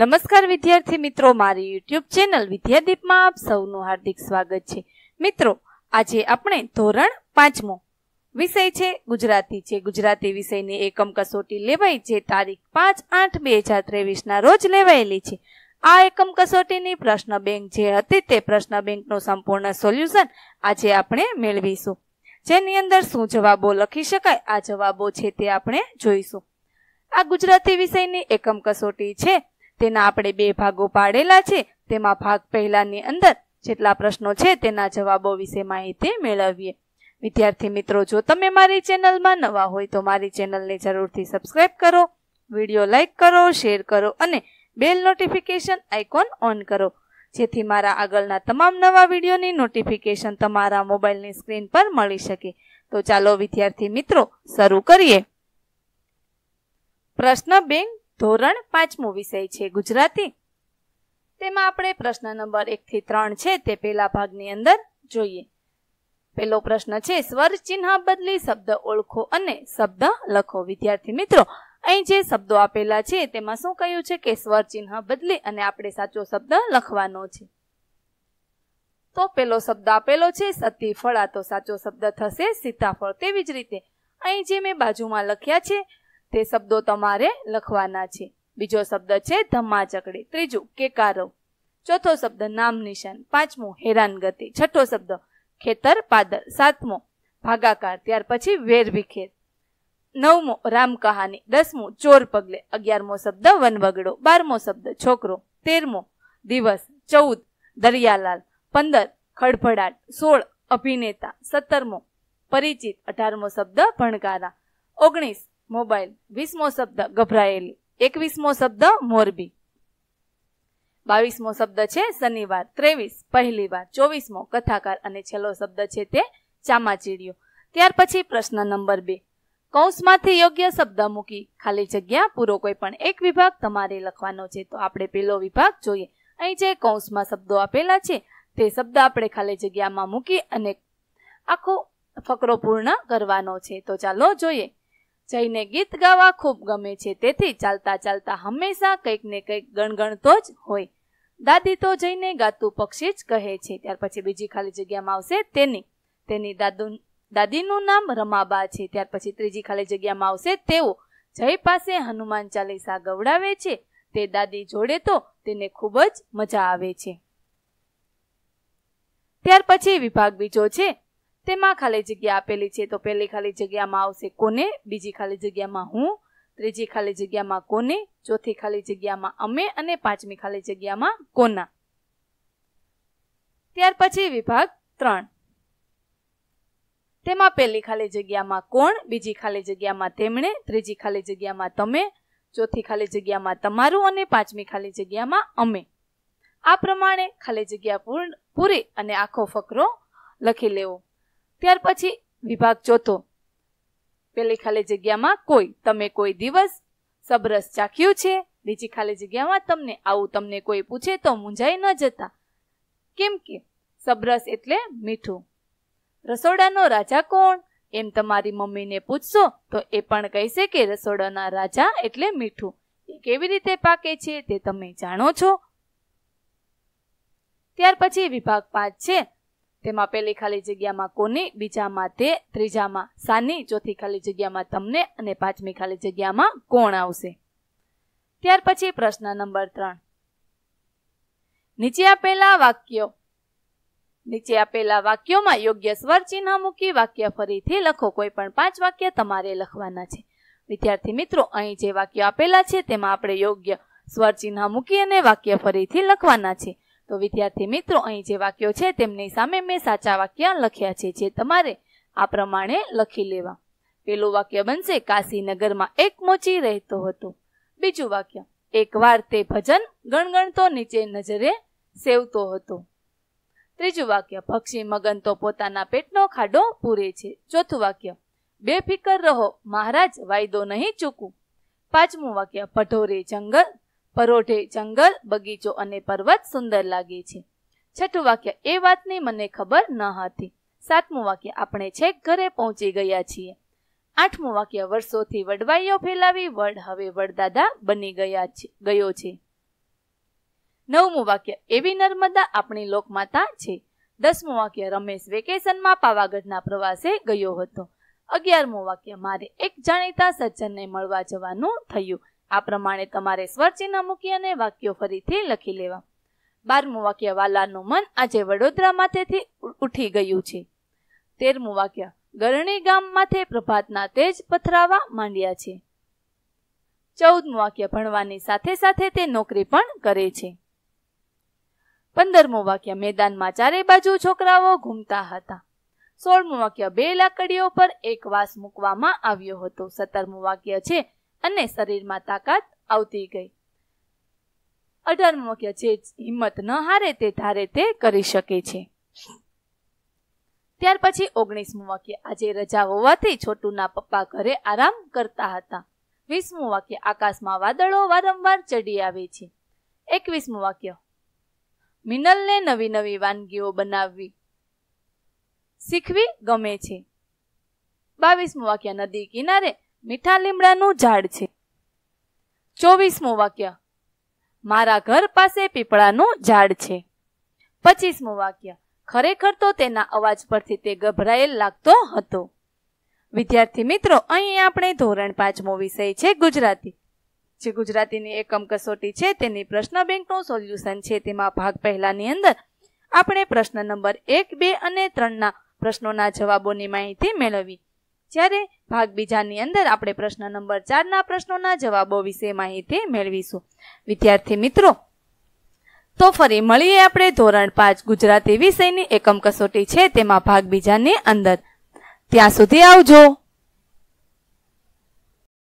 નમસ્કાર વિદ્યાર્થી મિત્રો મારી યુટ્યુબ ચેનલ વિદ્યાદીપમાં આપ સૌનું હાર્દિક સ્વાગત છે મિત્રો આજે આપણે ધોરણ પાંચમો વિષય છે ગુજરાતી છે ગુજરાતી વિષયની એકમ કસોટી લેવાય જે તારીખ પાંચ આઠ બે હજાર ત્રેવીસના રોજ લેવાયેલી છે આ એકમ કસોટીની પ્રશ્ન બેંક જે હતી તે પ્રશ્ન બેંકનું સંપૂર્ણ સોલ્યુશન આજે આપણે મેળવીશું જેની અંદર શું જવાબો લખી શકાય આ જવાબો છે તે આપણે જોઈશું આ ગુજરાતી વિષયની એકમ કસોટી છે તેના આપણે બે ભાગો પાડેલા છે તેમાં ભાગ પહેલાની અંદર જેટલા પ્રશ્નો છે તેના જવાબો વિશે માહિતી મેળવીએ વિદ્યાર્થી મિત્રો જો તમે મારી ચેનલમાં નવા હોય તો મારી ચેનલને જરૂરથી સબસ્ક્રાઇબ કરો વિડીયો લાઇક કરો શેર કરો અને બેલ નોટિફિકેશન આઇકોન ઓન કરો જેથી મારા આગળના તમામ નવા વિડીયોની નોટિફિકેશન તમારા મોબાઈલની સ્ક્રીન પર મળી શકે તો ચાલો વિદ્યાર્થી મિત્રો શરૂ કરીએ પ્રશ્ન બેંક ધોરણ પાંચમો વિષય છે ગુજરાતી તેમાં આપણે પ્રશ્ન નંબર એકથી ત્રણ છે તે પહેલા ભાગની અંદર જોઈએ પેલો પ્રશ્ન છે સ્વર ચિહ્ન બદલી શબ્દ ઓળખો અને શબ્દ લખો વિદ્યાર્થી મિત્રો અહીં જે શબ્દો આપેલા છે તેમાં શું કહ્યું છે કે સ્વર ચિહ્ન બદલી અને આપણે સાચો શબ્દ લખવાનો છે તો પેલો શબ્દ આપેલો છે સતી ફળા તો સાચો શબ્દ થશે સીતાફળ તેવી જ રીતે અહીં જે મેં બાજુમાં લખ્યા છે તે શબ્દો તમારે લખવાના છે બીજો શબ્દ છે ચકડી ત્રીજું કેકારો ચોથો શબ્દ નામ નિશાન પાંચમો હેરાનગતિ છઠ્ઠો શબ્દ ખેતર પાદર સાતમો ભાગાકાર ત્યાર પછી વેરવિખેર નવમો રામ કહાની દસમો ચોર પગલે અગિયારમો શબ્દ વનવગડો બારમો શબ્દ છોકરો તેરમો દિવસ ચૌદ દરિયાલાલ પંદર ખડભડાટ સોળ અભિનેતા સત્તરમો પરિચિત અઢારમો શબ્દ ભણકારા ઓગણીસ મોબાઈલ વીસમો શબ્દ ગભરાયેલી એકવીસમો શબ્દ મોરબી બાવીસમો શબ્દ છે શનિવાર ત્રેવીસ પહેલીવાર ચોવીસમો કથાકાર અને છેલ્લો શબ્દ છે તે ચામાચીડિયો ત્યાર પછી પ્રશ્ન નંબર બે કૌંસમાંથી યોગ્ય શબ્દ મૂકી ખાલી જગ્યા પૂરો કોઈ પણ એક વિભાગ તમારે લખવાનો છે તો આપણે પેલો વિભાગ જોઈએ અહીં જે કૌંસમાં શબ્દો આપેલા છે તે શબ્દ આપણે ખાલી જગ્યામાં મૂકી અને આખો ફકરો પૂર્ણ કરવાનો છે તો ચાલો જોઈએ જઈને ગીત ગાવા ખૂબ ગમે છે તેથી ચાલતા ચાલતા હંમેશા કંઈક ને કંઈક ગણગણતો જ હોય દાદી તો જઈને ગાતું પક્ષી જ કહે છે ત્યાર પછી બીજી ખાલી જગ્યામાં આવશે તેની તેની દાદુ દાદીનું નામ રમાબા છે ત્યાર પછી ત્રીજી ખાલી જગ્યામાં આવશે તેઓ જય પાસે હનુમાન ચાલીસા ગવડાવે છે તે દાદી જોડે તો તેને ખૂબ જ મજા આવે છે ત્યાર પછી વિભાગ બીજો છે તેમાં ખાલી જગ્યા આપેલી છે તો પહેલી ખાલી જગ્યામાં આવશે કોને બીજી ખાલી જગ્યામાં હું ત્રીજી ખાલી જગ્યામાં કોને ચોથી ખાલી જગ્યામાં અમે અને પાંચમી ખાલી જગ્યામાં કોના ત્યાર પછી વિભાગ ત્રણ તેમાં પહેલી ખાલી જગ્યામાં કોણ બીજી ખાલી જગ્યામાં તેમણે ત્રીજી ખાલી જગ્યામાં તમે ચોથી ખાલી જગ્યામાં તમારું અને પાંચમી ખાલી જગ્યામાં અમે આ પ્રમાણે ખાલી જગ્યા પૂરી અને આખો ફકરો લખી લેવો ત્યાર પછી વિભાગ ચોથો પેલી ખાલી જગ્યામાં કોઈ તમે કોઈ દિવસ સબરસ ચાખ્યું છે બીજી ખાલી જગ્યામાં તમને આવું તમને કોઈ પૂછે તો મૂંઝાઈ ન જતા કેમ કે સબરસ એટલે મીઠું રસોડાનો રાજા કોણ એમ તમારી મમ્મીને પૂછશો તો એ પણ કહેશે કે રસોડાના રાજા એટલે મીઠું એ કેવી રીતે પાકે છે તે તમે જાણો છો ત્યાર પછી વિભાગ પાંચ છે તેમાં પહેલી ખાલી જગ્યામાં કોની બીજામાં તે ત્રીજામાં સાની ચોથી ખાલી જગ્યામાં તમને અને પાંચમી ખાલી જગ્યામાં કોણ આવશે ત્યાર પછી પ્રશ્ન નંબર ત્રણ નીચે આપેલા વાક્યો નીચે આપેલા વાક્યોમાં યોગ્ય સ્વર ચિહ્ન મૂકી વાક્ય ફરીથી લખો કોઈ પણ પાંચ વાક્ય તમારે લખવાના છે વિદ્યાર્થી મિત્રો અહીં જે વાક્ય આપેલા છે તેમાં આપણે યોગ્ય સ્વર ચિહ્ન મૂકી અને વાક્ય ફરીથી લખવાના છે તો વિદ્યાર્થી મિત્રો અહીં જે વાક્યો છે તેમની સામે મેં સાચા વાક્ય લખ્યા છે જે તમારે આ પ્રમાણે લખી લેવા પેલું વાક્ય બનશે કાશીનગરમાં એક મોચી રહેતો હતો બીજું વાક્ય એકવાર તે ભજન ગણગણતો નીચે નજરે સેવતો હતો ત્રીજું વાક્ય પક્ષી મગન તો પોતાના પેટનો ખાડો પૂરે છે ચોથું વાક્ય બેફિકર રહો મહારાજ વાયદો નહીં ચૂકું પાંચમું વાક્ય ભઢોરે જંગલ પરોઢે જંગલ બગીચો અને પર્વત સુંદર લાગે છે છઠ્ઠું વાક્ય એ વાતની મને ખબર ન હતી સાતમું વાક્ય આપણે છેક ઘરે પહોંચી ગયા છીએ આઠમું વાક્ય વર્ષોથી વડવાઈઓ ફેલાવી વડ હવે વડદાદા બની ગયા છે ગયો છે નવમું વાક્ય એવી નર્મદા આપણી લોકમાતા છે દસમું વાક્ય રમેશ વેકેશનમાં પાવાગઢના પ્રવાસે ગયો હતો અગિયારમું વાક્ય મારે એક જાણીતા સજ્જનને મળવા જવાનું થયું આ પ્રમાણે તમારે સ્વરચિહ્ન મૂકી અને વાક્યો ફરીથી લખી લેવા બારમું વાક્ય વાલાનું મન આજે વડોદરા માથેથી ઉઠી ગયું છે તેરમું વાક્ય ગરણી ગામ માથે પ્રભાતના તેજ પથરાવા માંડ્યા છે ચૌદમું વાક્ય ભણવાની સાથે સાથે તે નોકરી પણ કરે છે પંદરમું વાક્ય મેદાનમાં ચારે બાજુ છોકરાઓ ઘૂમતા હતા સોળમું વાક્ય બે લાકડીઓ પર એક વાસ મૂકવામાં આવ્યો હતો સત્તરમું વાક્ય છે અને શરીરમાં તાકાત આવતી ગઈ અઢારમો વાક્ય જે હિંમત ન હારે તે ધારે તે કરી શકે છે ત્યાર પછી ઓગણીસમું વાક્ય આજે રજા હોવાથી છોટુના પપ્પા ઘરે આરામ કરતા હતા વીસમું વાક્ય આકાશમાં વાદળો વારંવાર ચડી આવે છે એકવીસમું વાક્ય મિનલને નવી નવી વાનગીઓ બનાવવી શીખવી ગમે છે બાવીસમું વાક્ય નદી કિનારે મીઠા લીમડાનું ઝાડ છે ચોવીસમું વાક્ય મારા ઘર પાસે પીપળાનું ઝાડ છે પચીસમું વાક્ય ખરેખર તો તેના અવાજ પરથી તે ગભરાયેલ લાગતો હતો વિદ્યાર્થી મિત્રો અહીં આપણે ધોરણ પાંચમો વિષય છે ગુજરાતી જે ગુજરાતીની એકમ કસોટી છે તેની પ્રશ્ન બેંકનું સોલ્યુશન છે તેમાં ભાગ પહેલાની અંદર આપણે પ્રશ્ન નંબર એક બે અને ત્રણના પ્રશ્નોના જવાબોની માહિતી મેળવી જ્યારે ભાગ બીજાની અંદર આપણે પ્રશ્ન નંબર ચારના પ્રશ્નોના જવાબો વિશે માહિતી મેળવીશું વિદ્યાર્થી મિત્રો તો ફરી મળીએ આપણે ધોરણ પાંચ ગુજરાતી વિષયની એકમ કસોટી છે તેમાં ભાગ બીજાની અંદર ત્યાં સુધી આવજો